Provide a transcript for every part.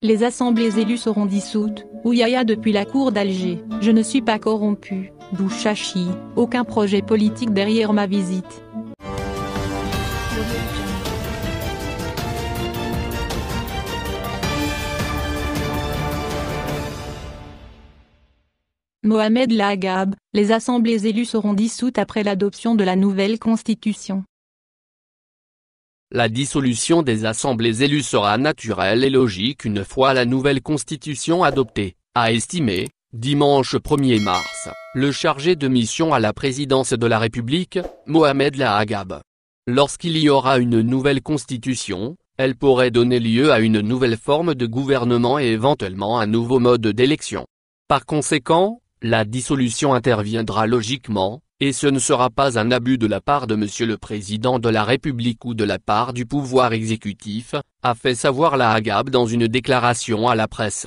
Les assemblées élues seront dissoutes, yaya depuis la cour d'Alger. Je ne suis pas corrompu, Bouchachi, aucun projet politique derrière ma visite. Mohamed Lagab, les assemblées élues seront dissoutes après l'adoption de la nouvelle constitution. La dissolution des assemblées élues sera naturelle et logique une fois la nouvelle constitution adoptée, a estimé, dimanche 1er mars, le chargé de mission à la présidence de la République, Mohamed Lahagab. Lorsqu'il y aura une nouvelle constitution, elle pourrait donner lieu à une nouvelle forme de gouvernement et éventuellement un nouveau mode d'élection. Par conséquent, la dissolution interviendra logiquement, et ce ne sera pas un abus de la part de Monsieur le Président de la République ou de la part du pouvoir exécutif, a fait savoir la Hagab dans une déclaration à la presse.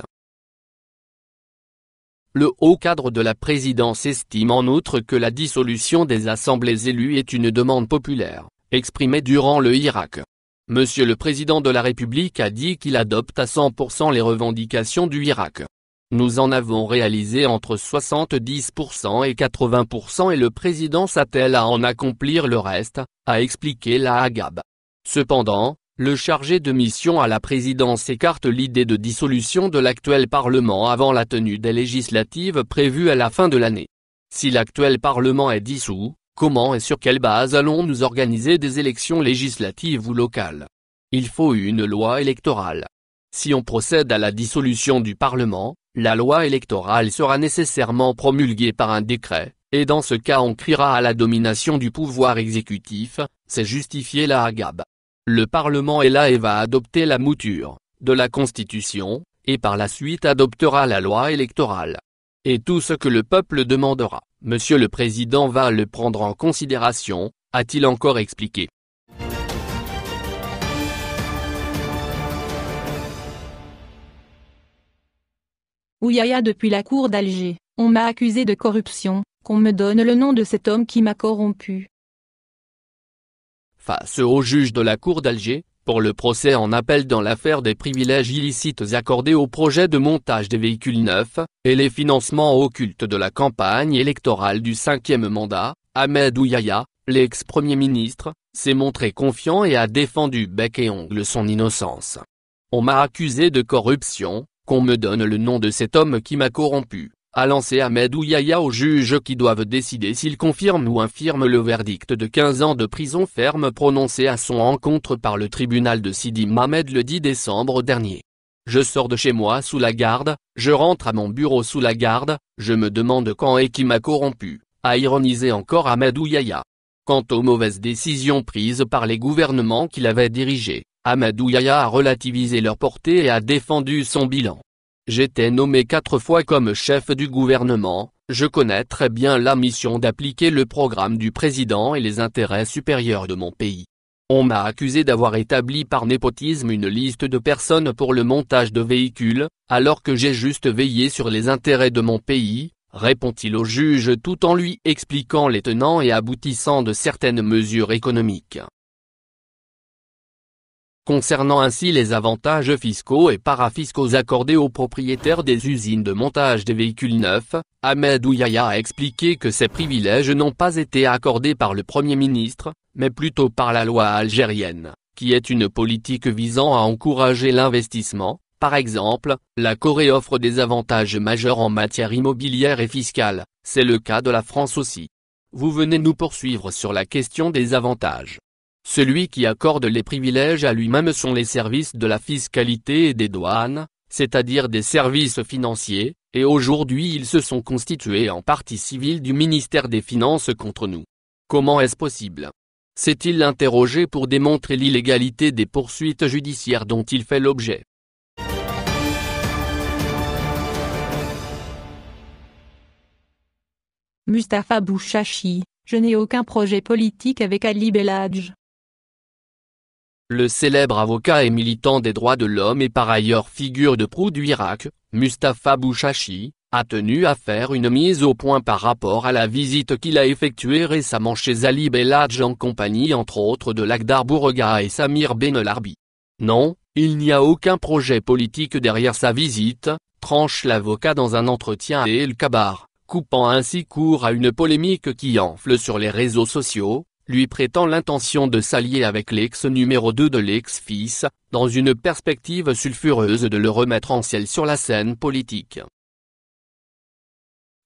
Le haut cadre de la présidence estime en outre que la dissolution des assemblées élues est une demande populaire, exprimée durant le Irak. Monsieur le Président de la République a dit qu'il adopte à 100% les revendications du Irak. Nous en avons réalisé entre 70% et 80% et le président s'attelle à en accomplir le reste, a expliqué la Agab. Cependant, le chargé de mission à la présidence écarte l'idée de dissolution de l'actuel Parlement avant la tenue des législatives prévues à la fin de l'année. Si l'actuel Parlement est dissous, comment et sur quelle base allons-nous organiser des élections législatives ou locales Il faut une loi électorale. Si on procède à la dissolution du Parlement, la loi électorale sera nécessairement promulguée par un décret, et dans ce cas on criera à la domination du pouvoir exécutif, c'est justifié la Agab. Le Parlement est là et va adopter la mouture, de la Constitution, et par la suite adoptera la loi électorale. Et tout ce que le peuple demandera, Monsieur le Président va le prendre en considération, a-t-il encore expliqué. Ouyaya depuis la cour d'Alger, on m'a accusé de corruption, qu'on me donne le nom de cet homme qui m'a corrompu. Face au juge de la cour d'Alger, pour le procès en appel dans l'affaire des privilèges illicites accordés au projet de montage des véhicules neufs, et les financements occultes de la campagne électorale du cinquième mandat, Ahmed Ouyaya, l'ex-premier ministre, s'est montré confiant et a défendu bec et ongle son innocence. On m'a accusé de corruption, qu'on me donne le nom de cet homme qui m'a corrompu, a lancé Ahmed Ouyaya aux juges qui doivent décider s'ils confirment ou infirment le verdict de 15 ans de prison ferme prononcé à son encontre par le tribunal de Sidi Mohamed le 10 décembre dernier. Je sors de chez moi sous la garde, je rentre à mon bureau sous la garde, je me demande quand et qui m'a corrompu, a ironisé encore Ahmed Ouyaya. Quant aux mauvaises décisions prises par les gouvernements qu'il avait dirigés, Amadou Yaya a relativisé leur portée et a défendu son bilan. J'étais nommé quatre fois comme chef du gouvernement, je connais très bien la mission d'appliquer le programme du président et les intérêts supérieurs de mon pays. On m'a accusé d'avoir établi par népotisme une liste de personnes pour le montage de véhicules, alors que j'ai juste veillé sur les intérêts de mon pays, répond-il au juge tout en lui expliquant les tenants et aboutissants de certaines mesures économiques concernant ainsi les avantages fiscaux et parafiscaux accordés aux propriétaires des usines de montage des véhicules neufs, Ahmed Ouyaya a expliqué que ces privilèges n'ont pas été accordés par le Premier ministre, mais plutôt par la loi algérienne, qui est une politique visant à encourager l'investissement, par exemple, la Corée offre des avantages majeurs en matière immobilière et fiscale, c'est le cas de la France aussi. Vous venez nous poursuivre sur la question des avantages. Celui qui accorde les privilèges à lui-même sont les services de la fiscalité et des douanes, c'est-à-dire des services financiers, et aujourd'hui ils se sont constitués en partie civile du ministère des Finances contre nous. Comment est-ce possible S'est-il interrogé pour démontrer l'illégalité des poursuites judiciaires dont il fait l'objet Mustapha Bouchachi, je n'ai aucun projet politique avec Ali Beladj. Le célèbre avocat et militant des droits de l'homme et par ailleurs figure de proue du Irak, Mustafa Bouchachi, a tenu à faire une mise au point par rapport à la visite qu'il a effectuée récemment chez Ali Belhadj en compagnie entre autres de Lagdar Bourega et Samir Benelarbi. Non, il n'y a aucun projet politique derrière sa visite, tranche l'avocat dans un entretien à El Kabar, coupant ainsi court à une polémique qui enfle sur les réseaux sociaux, lui prétend l'intention de s'allier avec l'ex numéro 2 de l'ex-fils, dans une perspective sulfureuse de le remettre en ciel sur la scène politique.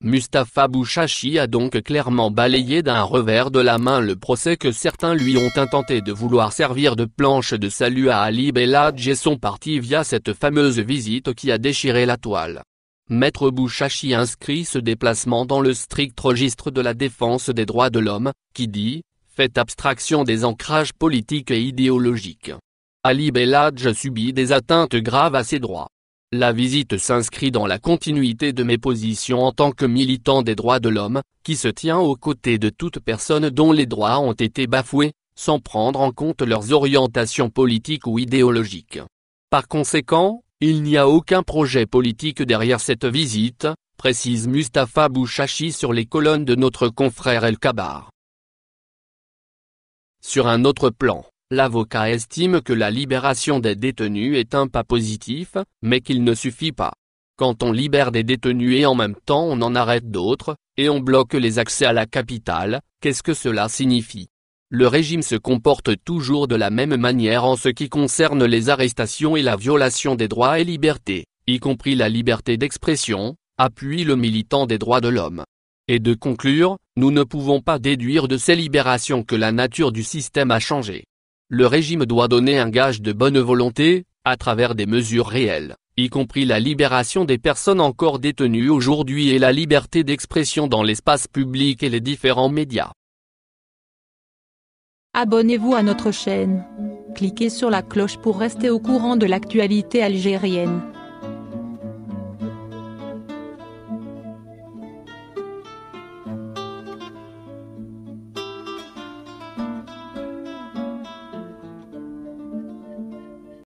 Mustapha Bouchachi a donc clairement balayé d'un revers de la main le procès que certains lui ont intenté de vouloir servir de planche de salut à Ali Belhadj et son parti via cette fameuse visite qui a déchiré la toile. Maître Bouchachi inscrit ce déplacement dans le strict registre de la défense des droits de l'homme, qui dit, Faites abstraction des ancrages politiques et idéologiques. Ali Belhadj subit des atteintes graves à ses droits. La visite s'inscrit dans la continuité de mes positions en tant que militant des droits de l'homme, qui se tient aux côtés de toute personne dont les droits ont été bafoués, sans prendre en compte leurs orientations politiques ou idéologiques. Par conséquent, il n'y a aucun projet politique derrière cette visite, précise Mustapha Bouchachi sur les colonnes de notre confrère El Kabar. Sur un autre plan, l'avocat estime que la libération des détenus est un pas positif, mais qu'il ne suffit pas. Quand on libère des détenus et en même temps on en arrête d'autres, et on bloque les accès à la capitale, qu'est-ce que cela signifie Le régime se comporte toujours de la même manière en ce qui concerne les arrestations et la violation des droits et libertés, y compris la liberté d'expression, appuie le militant des droits de l'homme et de conclure, nous ne pouvons pas déduire de ces libérations que la nature du système a changé. Le régime doit donner un gage de bonne volonté, à travers des mesures réelles, y compris la libération des personnes encore détenues aujourd'hui et la liberté d'expression dans l'espace public et les différents médias. Abonnez-vous à notre chaîne. Cliquez sur la cloche pour rester au courant de l'actualité algérienne.